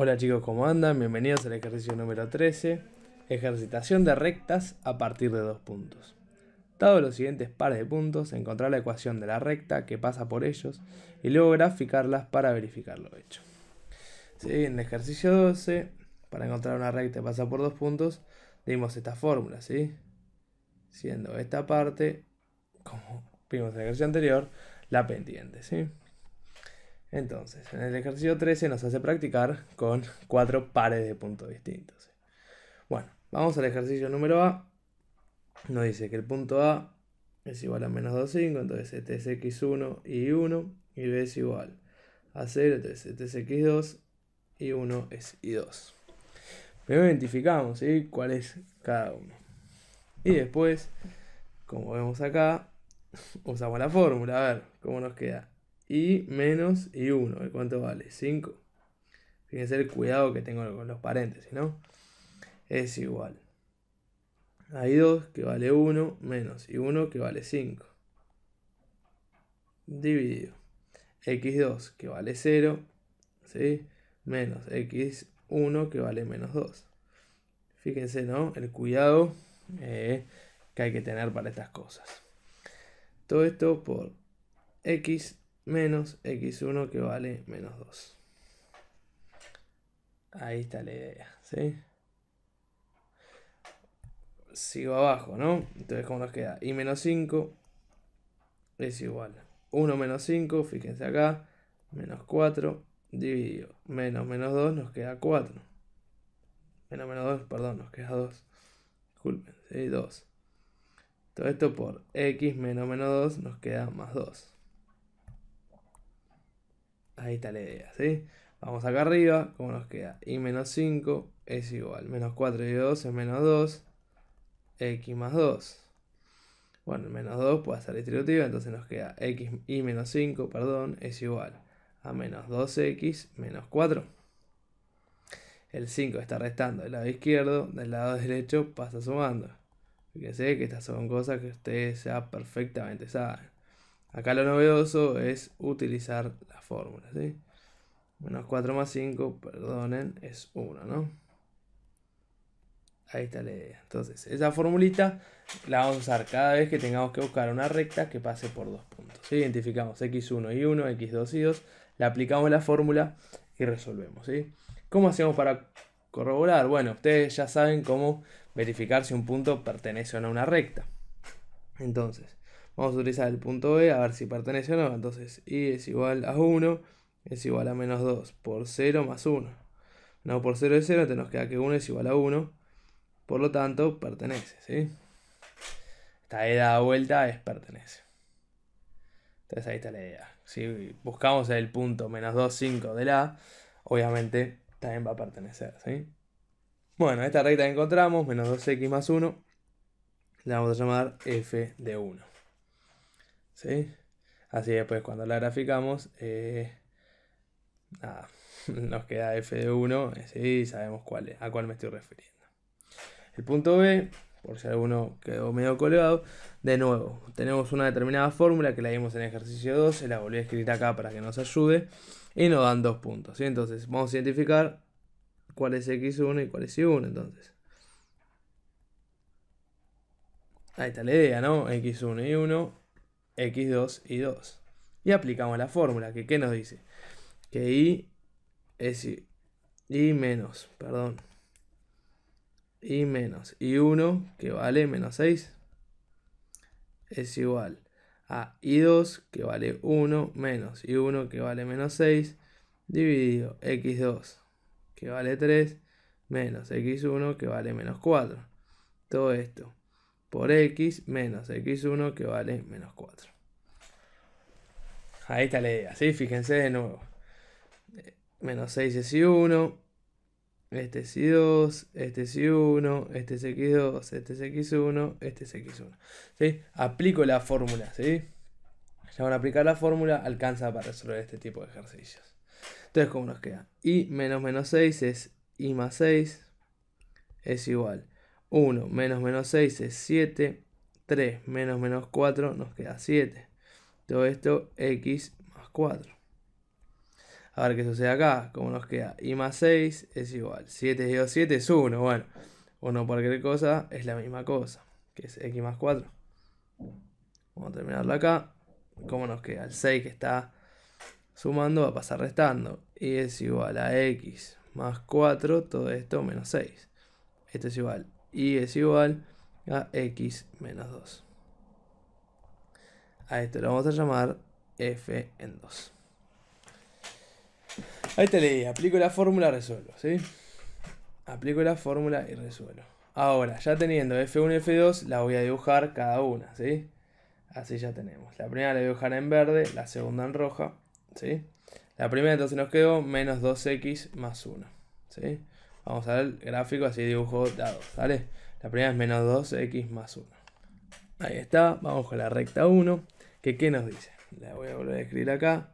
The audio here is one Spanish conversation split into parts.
Hola chicos, ¿cómo andan? Bienvenidos al ejercicio número 13, ejercitación de rectas a partir de dos puntos. Dado los siguientes pares de puntos, encontrar la ecuación de la recta que pasa por ellos y luego graficarlas para verificar lo hecho. en el ejercicio 12, para encontrar una recta que pasa por dos puntos, dimos esta fórmula, ¿sí? Siendo esta parte, como vimos en el ejercicio anterior, la pendiente, ¿sí? Entonces, en el ejercicio 13 nos hace practicar con cuatro pares de puntos distintos. Bueno, vamos al ejercicio número A. Nos dice que el punto A es igual a menos 2,5, entonces este es x1 y 1, y b es igual a 0, entonces este es x2 y 1 es y2. Primero identificamos cuál es cada uno. Y después, como vemos acá, usamos la fórmula, a ver cómo nos queda y menos y 1. ¿Cuánto vale? 5. Fíjense el cuidado que tengo con los paréntesis, ¿no? Es igual. Hay 2 que vale 1 menos y 1 que vale 5. Dividido. X2 que vale 0, ¿sí? Menos X1 que vale menos 2. Fíjense, ¿no? El cuidado eh, que hay que tener para estas cosas. Todo esto por X menos x1 que vale menos 2. Ahí está la idea, Sigo abajo, ¿no? Entonces, ¿cómo nos queda? y menos 5 es igual. 1 menos 5, fíjense acá, menos 4, dividido. Menos menos 2 nos queda 4. Menos menos 2, perdón, nos queda 2. Disculpen, 2. Todo esto por x menos menos 2 nos queda más 2. Ahí está la idea, ¿sí? Vamos acá arriba, ¿cómo nos queda? Y menos 5 es igual. Menos 4 y 2 es menos 2. X más 2. Bueno, menos 2 puede ser distributiva, entonces nos queda X y menos 5, perdón, es igual a menos 2X menos 4. El 5 está restando del lado izquierdo, del lado derecho pasa sumando. Fíjense que estas son cosas que ustedes ya perfectamente saben. Acá lo novedoso es utilizar la fórmula, Menos 4 más 5, perdonen, es 1, Ahí está la idea. Entonces, esa formulita la vamos a usar cada vez que tengamos que buscar una recta que pase por dos puntos. Identificamos x1 y 1, x2 y 2, la aplicamos la fórmula y resolvemos. ¿sí? ¿Cómo hacemos para corroborar? Bueno, ustedes ya saben cómo verificar si un punto pertenece o no a una recta. Entonces, Vamos a utilizar el punto B a ver si pertenece o no. Entonces I es igual a 1, es igual a menos 2 por 0 más 1. No por 0 es 0, entonces nos queda que 1 es igual a 1. Por lo tanto, pertenece, ¿sí? Esta E vuelta es pertenece. Entonces ahí está la idea. Si buscamos el punto menos 2, 5 de la A, obviamente también va a pertenecer, Bueno, esta recta que encontramos, menos 2x más 1, la vamos a llamar f de 1. ¿sí? Así después pues, cuando la graficamos, eh, nos queda f de eh, 1, ¿sí? sabemos cuál a cuál me estoy refiriendo. El punto B, por si alguno quedó medio colgado, de nuevo, tenemos una determinada fórmula que la vimos en ejercicio 2, se la volví a escribir acá para que nos ayude, y nos dan dos puntos, ¿sí? Entonces vamos a identificar cuál es x1 y cuál es y1, entonces. Ahí está la idea, ¿no? x1 y 1 x2 y 2. Y aplicamos la fórmula, que ¿qué nos dice? Que y es y, menos, perdón. Y menos y 1, que vale menos 6, es igual a y2, que vale 1, menos y1, que vale menos 6, dividido x2, que vale 3, menos x1, que vale menos 4. Todo esto por x menos x1 que vale menos 4. Ahí está la idea, ¿sí? Fíjense de nuevo. Eh, menos 6 es y1, este es y2, este es y1, este es x2, este es x1, este es x1. ¿sí? Aplico la fórmula, ¿sí? Ya van a aplicar la fórmula, alcanza para resolver este tipo de ejercicios. Entonces, ¿cómo nos queda? y menos menos 6 es y más 6 es igual 1 menos menos 6 es 7. 3 menos menos 4 nos queda 7. Todo esto x más 4. A ver qué sucede acá. Como nos queda y más 6 es igual. 7 y 2, 7 es 1. Bueno, 1 por cualquier cosa es la misma cosa. Que es x más 4. Vamos a terminarlo acá. Como nos queda el 6 que está sumando va a pasar restando. Y es igual a x más 4, todo esto menos 6. Esto es igual y es igual a x menos 2. A esto lo vamos a llamar f en 2. Ahí te leí, aplico la fórmula, resuelvo, ¿sí? Aplico la fórmula y resuelvo. Ahora, ya teniendo F1 y F2, la voy a dibujar cada una, ¿sí? Así ya tenemos. La primera la voy a dibujar en verde, la segunda en roja, La primera entonces nos quedó menos 2x más 1, ¿sí? Vamos a ver el gráfico, así dibujo dado, ¿vale? La primera es menos 2x más 1. Ahí está, vamos con la recta 1. Que, ¿Qué nos dice? La voy a volver a escribir acá.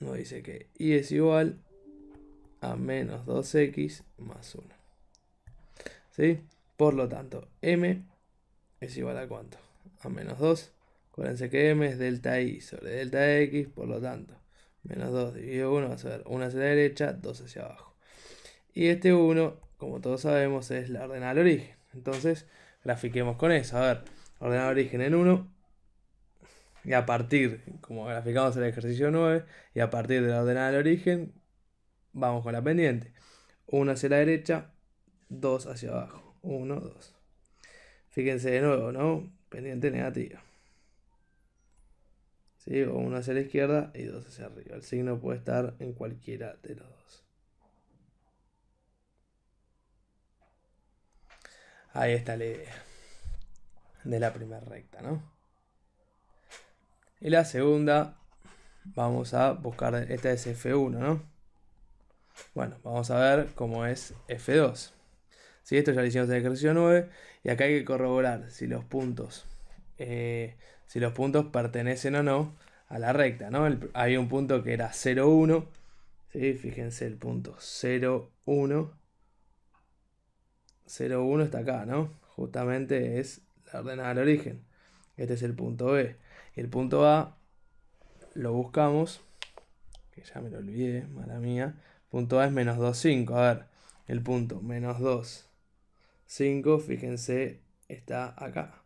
Nos dice que y es igual a menos 2x más 1. ¿Sí? Por lo tanto, m es igual a cuánto? A menos 2. Acuérdense que m es delta y sobre delta x, por lo tanto, menos 2 dividido 1 va a ser 1 hacia la derecha, 2 hacia abajo. Y este 1, como todos sabemos, es la ordenada al origen. Entonces, grafiquemos con eso. A ver, ordenada al origen en 1. Y a partir, como graficamos el ejercicio 9, y a partir de la ordenada al origen, vamos con la pendiente. 1 hacia la derecha, 2 hacia abajo. 1, 2. Fíjense de nuevo, ¿no? Pendiente negativa. Sigo, 1 hacia la izquierda y 2 hacia arriba. El signo puede estar en cualquiera de los dos. Ahí está la idea de la primera recta, ¿no? Y la segunda, vamos a buscar, esta es F1, ¿no? Bueno, vamos a ver cómo es F2. sí, esto ya lo hicimos en el ejercicio 9 y acá hay que corroborar si los puntos, eh, si los puntos pertenecen o no a la recta, ¿no? hay un punto que era 0,1, ¿sí? fíjense el punto 0,1 1 está acá, ¿no? Justamente es la ordenada del origen. Este es el punto B. El punto A lo buscamos, que ya me lo olvidé, mala mía. Punto A es menos 2, 5. A ver, el punto menos 2, 5, fíjense, está acá.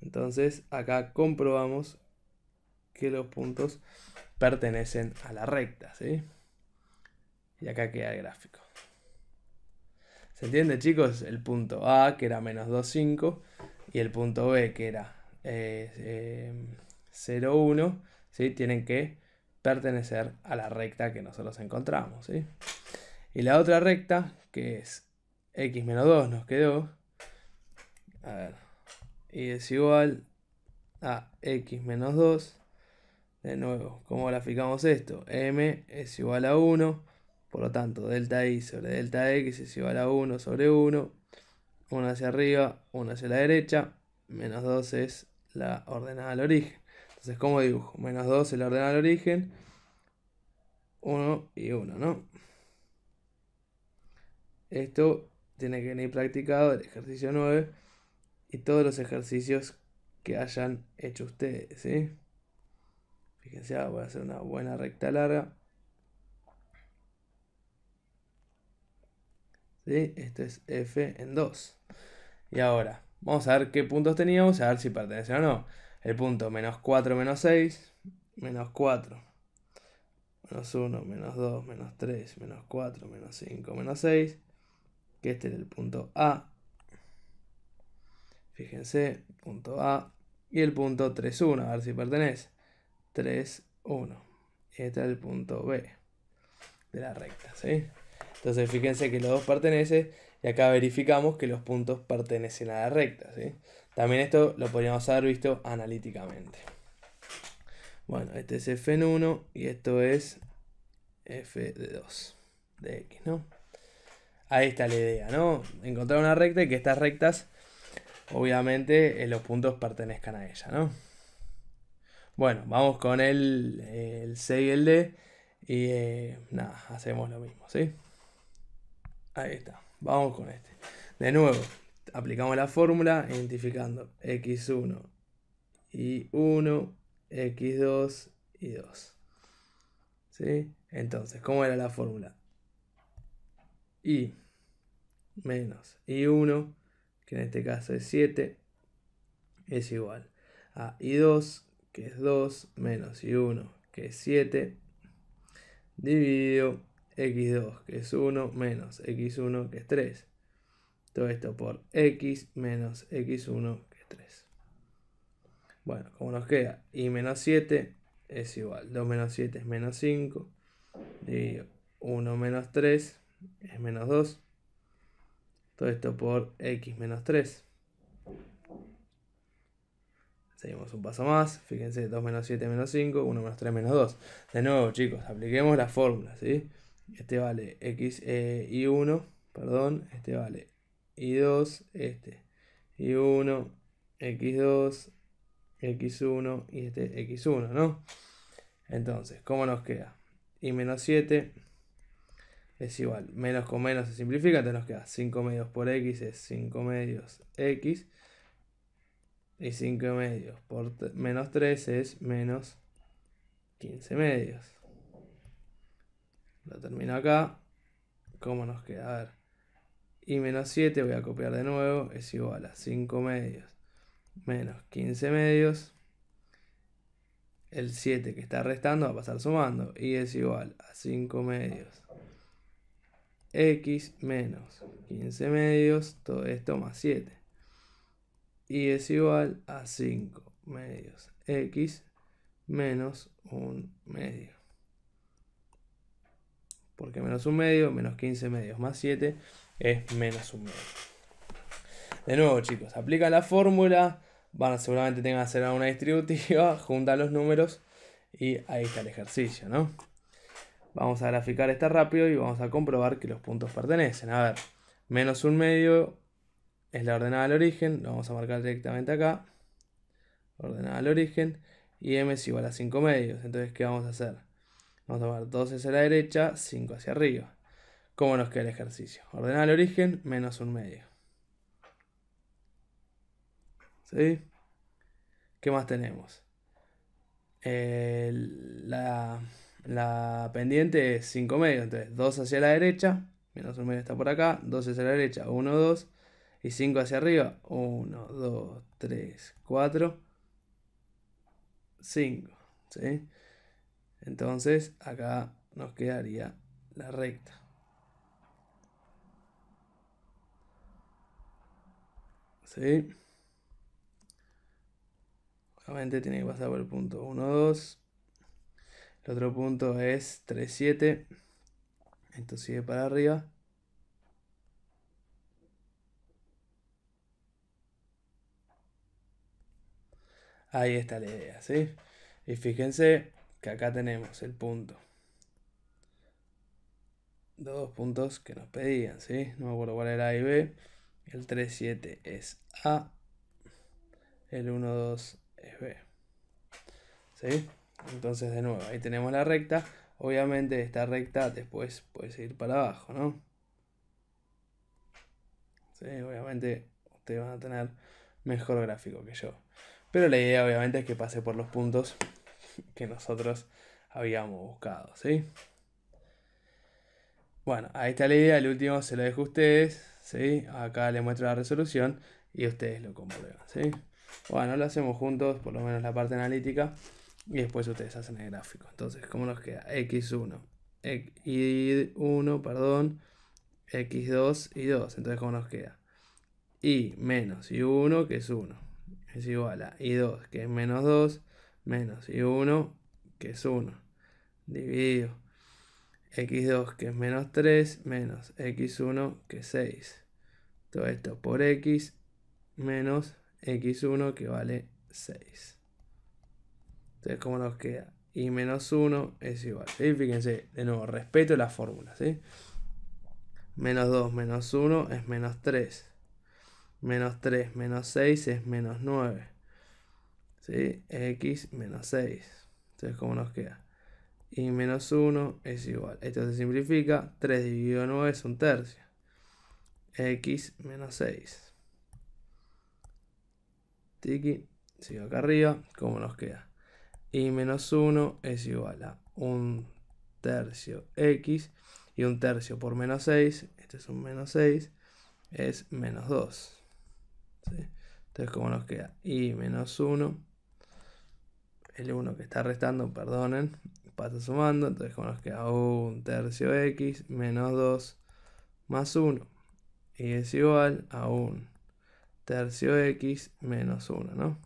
Entonces acá comprobamos que los puntos pertenecen a la recta, ¿sí? Y acá queda el gráfico. ¿Se entiende, chicos? El punto A, que era menos 2,5, y el punto B, que era eh, eh, 0,1, tienen que pertenecer a la recta que nosotros encontramos. Y la otra recta, que es x menos 2, nos quedó, y es igual a x menos 2, de nuevo, ¿cómo graficamos esto? m es igual a 1, por lo tanto, delta y sobre delta x es igual a 1 sobre 1. 1 hacia arriba, 1 hacia la derecha. Menos 2 es la ordenada al origen. Entonces, ¿cómo dibujo? Menos 2 es la ordenada al origen. 1 y 1, ¿no? Esto tiene que venir practicado el ejercicio 9 y todos los ejercicios que hayan hecho ustedes, ¿sí? Fíjense, ah, voy a hacer una buena recta larga. este es f en 2. Y ahora, vamos a ver qué puntos teníamos, a ver si pertenece o no. El punto menos 4 menos 6, menos 4, menos 1, menos 2, menos 3, menos 4, menos 5, menos 6, que este es el punto A. Fíjense, punto A y el punto 3, 1, a ver si pertenece. 3, 1. Este es el punto B de la recta, ¿sí? Entonces fíjense que los dos pertenecen y acá verificamos que los puntos pertenecen a la recta. ¿sí? También esto lo podríamos haber visto analíticamente. Bueno, este es f 1 y esto es f de 2 de x, ¿no? Ahí está la idea, ¿no? Encontrar una recta y que estas rectas, obviamente, eh, los puntos pertenezcan a ella, ¿no? Bueno, vamos con el, el C y el D y eh, nada, hacemos lo mismo, ¿sí? Ahí está. Vamos con este. De nuevo, aplicamos la fórmula identificando x1 y 1, x2 y 2. ¿Sí? Entonces, ¿cómo era la fórmula? y menos i1, que en este caso es 7, es igual a i2, que es 2, menos y 1 que es 7, dividido x2 que es 1 menos x1 que es 3. Todo esto por x menos x1 que es 3. Bueno, como nos queda y menos 7 es igual. 2 menos 7 es menos 5. Y 1 menos 3 es menos 2. Todo esto por x menos 3. Seguimos un paso más. Fíjense, 2 menos 7 menos 5, 1 menos 3 menos 2. De nuevo, chicos, apliquemos la fórmula, ¿sí? este vale x y e, 1, perdón, este vale y 2, este y 1, x2, x1 y este x1, ¿no? Entonces, ¿cómo nos queda? y menos 7 es igual, menos con menos se simplifica, entonces nos queda 5 medios por x es 5 medios x y 5 medios por menos 3 es menos 15 medios lo termino acá. ¿Cómo nos queda? A ver. Y menos 7, voy a copiar de nuevo, es igual a 5 medios menos 15 medios. El 7 que está restando va a pasar sumando y es igual a 5 medios. X menos 15 medios, todo esto más 7. Y es igual a 5 medios. X menos 1 medio menos un medio, menos 15 medios más 7 es menos un medio. De nuevo, chicos, aplica la fórmula, van seguramente tengan que hacer alguna distributiva, juntan los números y ahí está el ejercicio, ¿no? Vamos a graficar esta rápido y vamos a comprobar que los puntos pertenecen. A ver, menos un medio es la ordenada al origen, lo vamos a marcar directamente acá, ordenada al origen, y m es igual a 5 medios. Entonces, ¿qué vamos a hacer? Vamos a tomar 2 hacia la derecha, 5 hacia arriba. ¿Cómo nos queda el ejercicio? Ordenar el origen, menos un medio. ¿Sí? ¿Qué más tenemos? la, la, pendiente es 5 medios, entonces 2 hacia la derecha, menos un medio está por acá, 2 hacia la derecha, 1, 2, y 5 hacia arriba, 1, 2, 3, 4, 5, ¿sí? Entonces acá nos quedaría la recta. ¿Sí? Obviamente tiene que pasar por el punto 1, 2. El otro punto es 3, 7. Esto sigue para arriba. Ahí está la idea, ¿sí? Y fíjense, que acá tenemos el punto. Dos puntos que nos pedían, ¿sí? No me acuerdo cuál era A y B. El 3, 7 es A. El 1, 2 es B. ¿Sí? Entonces, de nuevo, ahí tenemos la recta. Obviamente, esta recta después puede seguir para abajo, ¿no? ¿Sí? Obviamente, ustedes van a tener mejor gráfico que yo. Pero la idea, obviamente, es que pase por los puntos que nosotros habíamos buscado, ¿sí? Bueno, ahí está la idea, el último se lo dejo a ustedes, Acá les muestro la resolución y ustedes lo comprueban, Bueno, lo hacemos juntos, por lo menos la parte analítica, y después ustedes hacen el gráfico. Entonces, ¿cómo nos queda? X1, Y1, perdón, X2 y 2. Entonces, ¿cómo nos queda? Y menos Y1, que es 1, es igual a Y2, que es menos 2, menos y 1, que es 1. Dividido x2, que es menos 3, menos x1, que es 6. Todo esto por x menos x1, que vale 6. Entonces, como nos queda? y menos 1 es igual. Y Fíjense, de nuevo, respeto las fórmulas. ¿sí? Menos 2 menos 1 es menos 3. Menos 3 menos 6 es menos 9 x menos 6. Entonces, ¿cómo nos queda? Y menos 1 es igual. Esto se simplifica. 3 dividido 9 es un tercio. x menos 6. Tiki. Sigo acá arriba. ¿Cómo nos queda? Y menos 1 es igual a un tercio x. Y un tercio por menos 6. Este es un menos 6. Es menos 2. ¿sí? Entonces, ¿cómo nos queda? Y menos 1 el 1 que está restando, perdonen, pasa sumando, entonces como nos queda un tercio x menos 2 más 1 y es igual a un tercio x menos 1, ¿no?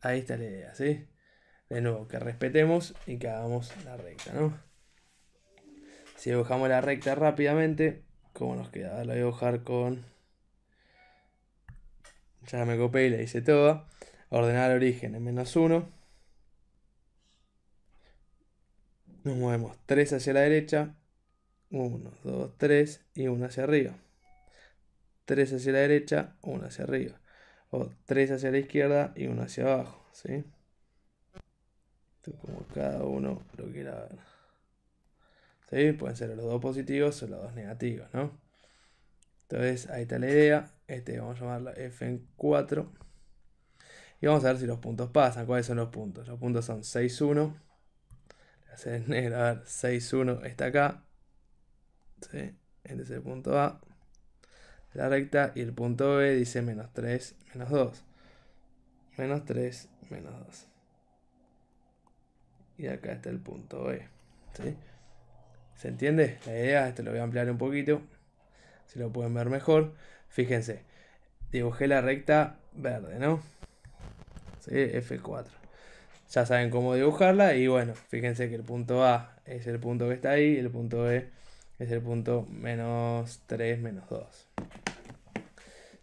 Ahí está la idea, ¿sí? De nuevo, que respetemos y que hagamos la recta, ¿no? Si dibujamos la recta rápidamente, ¿cómo nos queda? La voy a dibujar con... Ya me copé y la hice toda ordenar origen en menos 1. Nos movemos 3 hacia la derecha, 1, 2, 3 y 1 hacia arriba. 3 hacia la derecha, 1 hacia arriba. O 3 hacia la izquierda y 1 hacia abajo. como cada uno lo quiera ver. Pueden ser los dos positivos o los dos negativos, ¿no? Entonces ahí está la idea. Este vamos a llamarlo F en 4. Y vamos a ver si los puntos pasan. ¿Cuáles son los puntos? Los puntos son 6-1. Le hacer negro. A ver, 6-1 está acá. Este es el punto A. La recta. Y el punto B dice menos 3, menos 2. Menos 3, menos 2. Y acá está el punto B. ¿Se entiende? La idea, esto lo voy a ampliar un poquito. Si lo pueden ver mejor. Fíjense. Dibujé la recta verde, ¿no? f F4. Ya saben cómo dibujarla y bueno, fíjense que el punto A es el punto que está ahí y el punto B es el punto menos 3, menos 2.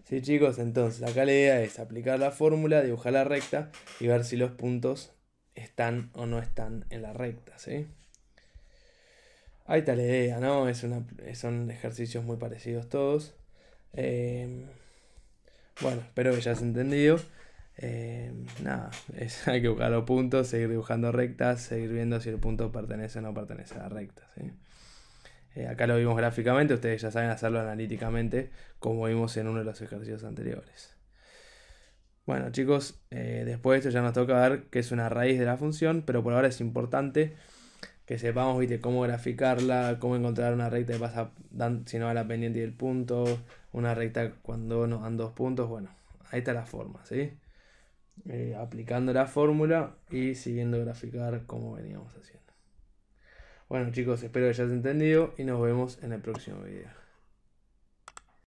Sí chicos, entonces acá la idea es aplicar la fórmula, dibujar la recta y ver si los puntos están o no están en la recta, ¿sí? Ahí está la idea, ¿no? Es son ejercicios muy parecidos todos. Eh, bueno, espero que ya has entendido. Eh, nada, hay que buscar los puntos, seguir dibujando rectas, seguir viendo si el punto pertenece o no pertenece a la recta. Eh, acá lo vimos gráficamente, ustedes ya saben hacerlo analíticamente, como vimos en uno de los ejercicios anteriores. Bueno chicos, eh, después de esto ya nos toca ver qué es una raíz de la función, pero por ahora es importante que sepamos cómo graficarla, cómo encontrar una recta que pasa si no a la pendiente del punto, una recta cuando nos dan dos puntos, bueno, ahí está la forma, ¿sí? Eh, aplicando la fórmula y siguiendo graficar como veníamos haciendo. Bueno chicos, espero que hayas entendido y nos vemos en el próximo video.